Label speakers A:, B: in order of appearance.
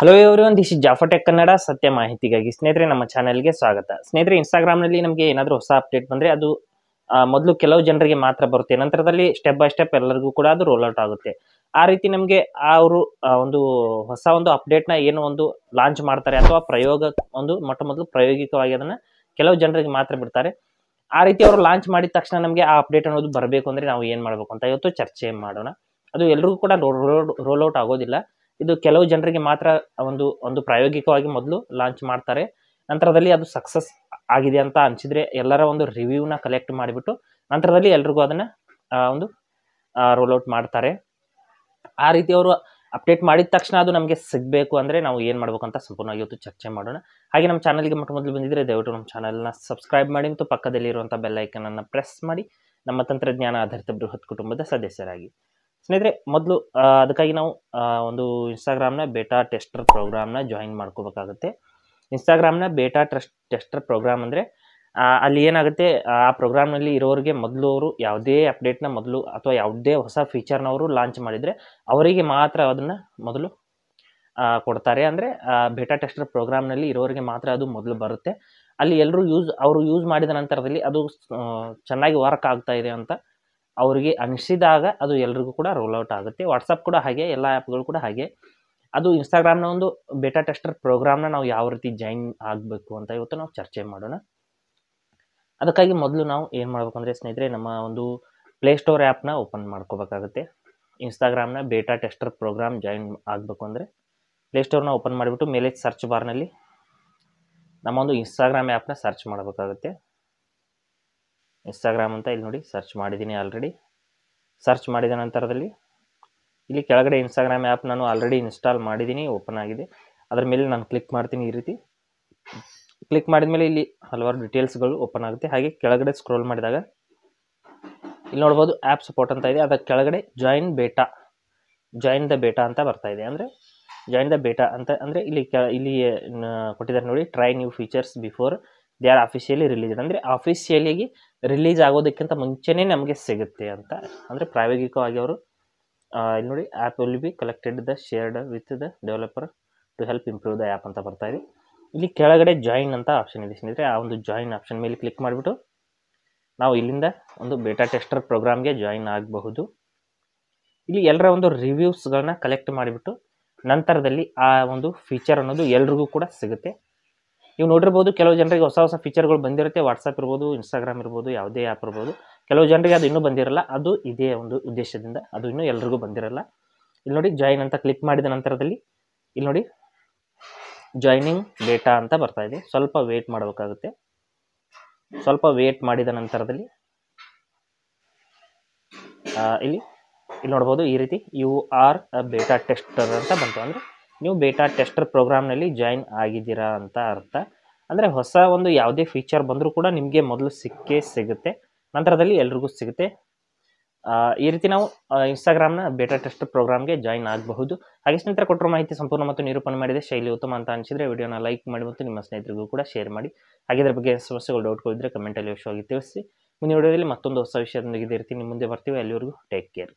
A: hello everyone this is tech Kannada ಸತ್ಯ ಮಾಹಿತಿಗಾಗಿ ಸ್ನೇಹಿತರೆ ನಮ್ಮ ಚಾನಲ್ಗೆ ಸ್ವಾಗತ ಸ್ನೇಹಿತರೆ ಇನ್ಸ್ಟಾಗ್ರಾಮ್ನಲ್ಲಿ ನಮಗೆ ಏನಾದರೂ ಹೊಸ ಅಪ್ಡೇಟ್ ಬಂದರೆ ಅದು ಮೊದಲು ಕೆಲವು ಜನರಿಗೆ ಮಾತ್ರ ಬರುತ್ತೆ ನಂತರದಲ್ಲಿ ಸ್ಟೆಪ್ ಬೈ ಸ್ಟೆಪ್ ಎಲ್ಲರಿಗೂ ಕೂಡ ಅದು ರೋಲ್ ಔಟ್ ಆಗುತ್ತೆ ಆ ರೀತಿ ನಮಗೆ ಅವರು ಒಂದು ಹೊಸ ಒಂದು ಅಪ್ಡೇಟ್ನ ಏನು ಒಂದು ಲಾಂಚ್ ಮಾಡ್ತಾರೆ ಅಥವಾ ಪ್ರಯೋಗ ಒಂದು ಮೊಟ್ಟ ಮೊದಲು ಪ್ರಾಯೋಗಿಕವಾಗಿ ಅದನ್ನು ಕೆಲವು ಜನರಿಗೆ ಮಾತ್ರ ಬಿಡ್ತಾರೆ ಆ ರೀತಿ ಅವರು ಲಾಂಚ್ ಮಾಡಿದ ತಕ್ಷಣ ನಮಗೆ ಆ ಅಪ್ಡೇಟ್ ಅನ್ನೋದು ಬರಬೇಕು ಅಂದರೆ ನಾವು ಏನು ಮಾಡಬೇಕು ಅಂತ ಇವತ್ತು ಚರ್ಚೆ ಮಾಡೋಣ ಅದು ಎಲ್ರಿಗೂ ಕೂಡ ರೋಲ್ ಔಟ್ ಆಗೋದಿಲ್ಲ ಇದು ಕೆಲವು ಜನರಿಗೆ ಮಾತ್ರ ಒಂದು ಒಂದು ಪ್ರಾಯೋಗಿಕವಾಗಿ ಮೊದಲು ಲಾಂಚ್ ಮಾಡ್ತಾರೆ ನಂತರದಲ್ಲಿ ಅದು ಸಕ್ಸಸ್ ಆಗಿದೆ ಅಂತ ಅನಿಸಿದ್ರೆ ಎಲ್ಲರ ಒಂದು ರಿವ್ಯೂನ ಕಲೆಕ್ಟ್ ಮಾಡಿಬಿಟ್ಟು ನಂತರದಲ್ಲಿ ಎಲ್ರಿಗೂ ಅದನ್ನ ಒಂದು ರೋಲ್ ಔಟ್ ಮಾಡ್ತಾರೆ ಆ ರೀತಿ ಅವರು ಅಪ್ಡೇಟ್ ಮಾಡಿದ ತಕ್ಷಣ ಅದು ನಮಗೆ ಸಿಗಬೇಕು ಅಂದರೆ ನಾವು ಏನು ಮಾಡಬೇಕು ಅಂತ ಸಂಪೂರ್ಣವಾಗಿ ಇವತ್ತು ಚರ್ಚೆ ಮಾಡೋಣ ಹಾಗೆ ನಮ್ಮ ಚಾನಲ್ಗೆ ಮೊಟ್ಟ ಮೊದಲು ಬಂದಿದ್ದರೆ ದಯವಿಟ್ಟು ನಮ್ಮ ಚಾನಲ್ನ ಸಬ್ಸ್ಕ್ರೈಬ್ ಮಾಡಿ ಮತ್ತು ಪಕ್ಕದಲ್ಲಿರುವಂಥ ಬೆಲ್ಲೈಕನನ್ನು ಪ್ರೆಸ್ ಮಾಡಿ ನಮ್ಮ ತಂತ್ರಜ್ಞಾನ ಆಧಾರಿತ ಬೃಹತ್ ಕುಟುಂಬದ ಸದಸ್ಯರಾಗಿ ಸ್ನೇಹಿತರೆ ಮೊದಲು ಅದಕ್ಕಾಗಿ ನಾವು ಒಂದು ಇನ್ಸ್ಟಾಗ್ರಾಮ್ನ ಬೇಟಾ ಟೆಸ್ಟರ್ ಪ್ರೋಗ್ರಾಮ್ನ ಜಾಯಿನ್ ಮಾಡ್ಕೋಬೇಕಾಗುತ್ತೆ ಇನ್ಸ್ಟಾಗ್ರಾಮ್ನ ಬೇಟಾ ಟ್ರಸ್ಟ್ ಟೆಸ್ಟರ್ ಪ್ರೋಗ್ರಾಮ್ ಅಂದರೆ ಅಲ್ಲಿ ಏನಾಗುತ್ತೆ ಆ ಪ್ರೋಗ್ರಾಮ್ನಲ್ಲಿ ಇರೋರಿಗೆ ಮೊದಲು ಅವರು ಯಾವುದೇ ಅಪ್ಡೇಟ್ನ ಮೊದಲು ಅಥವಾ ಯಾವುದೇ ಹೊಸ ಫೀಚರ್ನ ಅವರು ಲಾಂಚ್ ಮಾಡಿದರೆ ಅವರಿಗೆ ಮಾತ್ರ ಅದನ್ನು ಮೊದಲು ಕೊಡ್ತಾರೆ ಅಂದರೆ ಬೇಟಾ ಟೆಸ್ಟರ್ ಪ್ರೋಗ್ರಾಮ್ನಲ್ಲಿ ಇರೋರಿಗೆ ಮಾತ್ರ ಅದು ಮೊದಲು ಬರುತ್ತೆ ಅಲ್ಲಿ ಎಲ್ಲರೂ ಯೂಸ್ ಅವರು ಯೂಸ್ ಮಾಡಿದ ನಂತರದಲ್ಲಿ ಅದು ಚೆನ್ನಾಗಿ ವರ್ಕ್ ಆಗ್ತಾ ಇದೆ ಅಂತ ಅವರಿಗೆ ಅನಿಸಿದಾಗ ಅದು ಎಲ್ರಿಗೂ ಕೂಡ ರೋಲ್ಔಟ್ ಆಗುತ್ತೆ ವಾಟ್ಸಪ್ ಕೂಡ ಹಾಗೆ ಎಲ್ಲ ಆ್ಯಪ್ಗಳು ಕೂಡ ಹಾಗೆ ಅದು ಇನ್ಸ್ಟಾಗ್ರಾಮ್ನ ಒಂದು ಬೇಟಾ ಟೆಸ್ಟರ್ ಪ್ರೋಗ್ರಾಮ್ನ ನಾವು ಯಾವ ರೀತಿ ಜಾಯಿನ್ ಆಗಬೇಕು ಅಂತ ಇವತ್ತು ನಾವು ಚರ್ಚೆ ಮಾಡೋಣ ಅದಕ್ಕಾಗಿ ಮೊದಲು ನಾವು ಏನು ಮಾಡಬೇಕು ಅಂದರೆ ಸ್ನೇಹಿತರೆ ನಮ್ಮ ಒಂದು ಪ್ಲೇಸ್ಟೋರ್ ಆ್ಯಪ್ನ ಓಪನ್ ಮಾಡ್ಕೋಬೇಕಾಗುತ್ತೆ ಇನ್ಸ್ಟಾಗ್ರಾಮ್ನ ಬೇಟಾ ಟೆಸ್ಟರ್ ಪ್ರೋಗ್ರಾಮ್ ಜಾಯಿನ್ ಆಗಬೇಕು ಅಂದರೆ ಪ್ಲೇಸ್ಟೋರ್ನ ಓಪನ್ ಮಾಡಿಬಿಟ್ಟು ಮೇಲೆ ಸರ್ಚ್ ಬಾರ್ನಲ್ಲಿ ನಮ್ಮ ಒಂದು ಇನ್ಸ್ಟಾಗ್ರಾಮ್ ಆ್ಯಪ್ನ ಸರ್ಚ್ ಮಾಡಬೇಕಾಗುತ್ತೆ ಇನ್ಸ್ಟಾಗ್ರಾಮ್ ಅಂತ ಇಲ್ಲಿ ನೋಡಿ ಸರ್ಚ್ ಮಾಡಿದ್ದೀನಿ ಆಲ್ರೆಡಿ ಸರ್ಚ್ ಮಾಡಿದ ನಂತರದಲ್ಲಿ ಇಲ್ಲಿ ಕೆಳಗಡೆ ಇನ್ಸ್ಟಾಗ್ರಾಮ್ ಆ್ಯಪ್ ನಾನು ಆಲ್ರೆಡಿ ಇನ್ಸ್ಟಾಲ್ ಮಾಡಿದ್ದೀನಿ ಓಪನ್ ಆಗಿದೆ ಅದರ ಮೇಲೆ ನಾನು ಕ್ಲಿಕ್ ಮಾಡ್ತೀನಿ ಈ ರೀತಿ ಕ್ಲಿಕ್ ಮಾಡಿದ ಮೇಲೆ ಇಲ್ಲಿ ಹಲವಾರು ಡೀಟೇಲ್ಸ್ಗಳು ಓಪನ್ ಆಗುತ್ತೆ ಹಾಗೆ ಕೆಳಗಡೆ ಸ್ಕ್ರೋಲ್ ಮಾಡಿದಾಗ ಇಲ್ಲಿ ನೋಡ್ಬೋದು ಆ್ಯಪ್ ಸಪೋರ್ಟ್ ಅಂತ ಇದೆ ಅದಕ್ಕೆ ಕೆಳಗಡೆ join beta join the beta ಅಂತ ಬರ್ತಾ ಇದೆ ಅಂದರೆ ಜಾಯಿನ್ ದ ಬೇಟಾ ಅಂತ ಅಂದರೆ ಇಲ್ಲಿ ಕೆ ಇಲ್ಲಿ ಕೊಟ್ಟಿದ್ದಾರೆ ನೋಡಿ try new features before they are officially released ಅಂದರೆ ಆಫೀಷಿಯಲಿಗೆ ರಿಲೀಸ್ ಆಗೋದಕ್ಕಿಂತ ಮುಂಚೆನೇ ನಮಗೆ ಸಿಗುತ್ತೆ ಅಂತ ಅಂದರೆ ಪ್ರಾಯೋಗಿಕವಾಗಿ ಅವರು ಇಲ್ಲಿ ನೋಡಿ app will be collected the shared with the developer to help improve the app ಅಂತ ಬರ್ತಾ ಇದೆ ಇಲ್ಲಿ ಕೆಳಗಡೆ ಜಾಯಿನ್ ಅಂತ ಆಪ್ಷನ್ ಇದೆ ಸ್ನೇಹಿತರೆ ಆ ಒಂದು ಜಾಯಿನ್ ಆಪ್ಷನ್ ಮೇಲೆ ಕ್ಲಿಕ್ ಮಾಡಿಬಿಟ್ಟು ನಾವು ಇಲ್ಲಿಂದ ಒಂದು ಬೇಟಾ ಟೆಸ್ಟರ್ ಪ್ರೋಗ್ರಾಮ್ಗೆ ಜಾಯಿನ್ ಆಗಬಹುದು ಇಲ್ಲಿ ಎಲ್ಲರ ಒಂದು ರಿವ್ಯೂಸ್ಗಳನ್ನ ಕಲೆಕ್ಟ್ ಮಾಡಿಬಿಟ್ಟು ನಂತರದಲ್ಲಿ ಆ ಒಂದು ಫೀಚರ್ ಅನ್ನೋದು ಎಲ್ರಿಗೂ ಕೂಡ ಸಿಗುತ್ತೆ ನೀವು ನೋಡಿರ್ಬೋದು ಕೆಲವು ಜನರಿಗೆ ಹೊಸ ಹೊಸ ಫೀಚರ್ಗಳು ಬಂದಿರುತ್ತೆ ವಾಟ್ಸಪ್ ಇರ್ಬೋದು ಇನ್ಸ್ಟಾಗ್ರಾಮ್ ಇರ್ಬೋದು ಯಾವುದೇ ಆ್ಯಪ್ ಇರ್ಬೋದು ಕೆಲವು ಜನರಿಗೆ ಅದು ಇನ್ನೂ ಬಂದಿರಲ್ಲ ಅದು ಇದೇ ಒಂದು ಉದ್ದೇಶದಿಂದ ಅದು ಇನ್ನೂ ಎಲ್ರಿಗೂ ಬಂದಿರಲ್ಲ ಇಲ್ಲಿ ನೋಡಿ ಜಾಯಿನ್ ಅಂತ ಕ್ಲಿಕ್ ಮಾಡಿದ ನಂತರದಲ್ಲಿ ಇಲ್ಲಿ ನೋಡಿ ಜಾಯ್ನಿಂಗ್ ಡೇಟಾ ಅಂತ ಬರ್ತಾ ಇದೆ ಸ್ವಲ್ಪ ವೇಟ್ ಮಾಡಬೇಕಾಗುತ್ತೆ ಸ್ವಲ್ಪ ವೇಟ್ ಮಾಡಿದ ನಂತರದಲ್ಲಿ ಇಲ್ಲಿ ಇಲ್ಲಿ ನೋಡ್ಬೋದು ಈ ರೀತಿ ಯು ಆರ್ ಬೇಟಾ ಟೆಸ್ಟರ್ ಅಂತ ಬಂತು ಅಂದರೆ ನೀವು ಬೇಟಾ ಟೆಸ್ಟರ್ ಪ್ರೋಗ್ರಾಮ್ನಲ್ಲಿ ಜಾಯಿನ್ ಆಗಿದ್ದೀರಾ ಅಂತ ಅರ್ಥ ಅಂದರೆ ಹೊಸ ಒಂದು ಯಾವುದೇ ಫೀಚರ್ ಬಂದರೂ ಕೂಡ ನಿಮಗೆ ಮೊದಲು ಸಿಕ್ಕೇ ಸಿಗುತ್ತೆ ನಂತರದಲ್ಲಿ ಎಲ್ರಿಗೂ ಸಿಗುತ್ತೆ ಈ ರೀತಿ ನಾವು ಇನ್ಸ್ಟಾಗ್ರಾಮ್ನ ಬೇಟಾ ಟೆಸ್ಟ್ ಪ್ರೋಗ್ರಾಮ್ಗೆ ಜಾಯಿನ್ ಆಗಬಹುದು ಹಾಗೆ ಸ್ನೇಹಿತರ ಕೊಟ್ಟರು ಮಾಹಿತಿ ಸಂಪೂರ್ಣ ಮತ್ತು ನಿರೂಪಣೆ ಮಾಡಿದೆ ಶೈಲಿ ಉತ್ತಮ ಅಂತ ಅನಿಸಿದರೆ ವಿಡಿಯೋನ ಲೈಕ್ ಮಾಡಿ ಮತ್ತು ನಿಮ್ಮ ಸ್ನೇಹಿತರಿಗೂ ಕೂಡ ಶೇರ್ ಮಾಡಿ ಹಾಗೆ ಇದರ ಬಗ್ಗೆ ಸಮಸ್ಯೆಗಳು ಡೌಟ್ಗಳಿದ್ದರೆ ಕಮೆಂಟಲ್ಲಿ ವಿಷಯವಾಗಿ ತಿಳಿಸಿ ಮುಂದಿನ ವಿಡಿಯೋದಲ್ಲಿ ಮತ್ತೊಂದು ಹೊಸ ವಿಷಯದೊಂದಿಗೆ ನಿಮ್ಮ ಮುಂದೆ ಬರ್ತೀವಿ ಅಲ್ಲಿವರೆಗೂ ಟೇಕ್ ಕೇರ್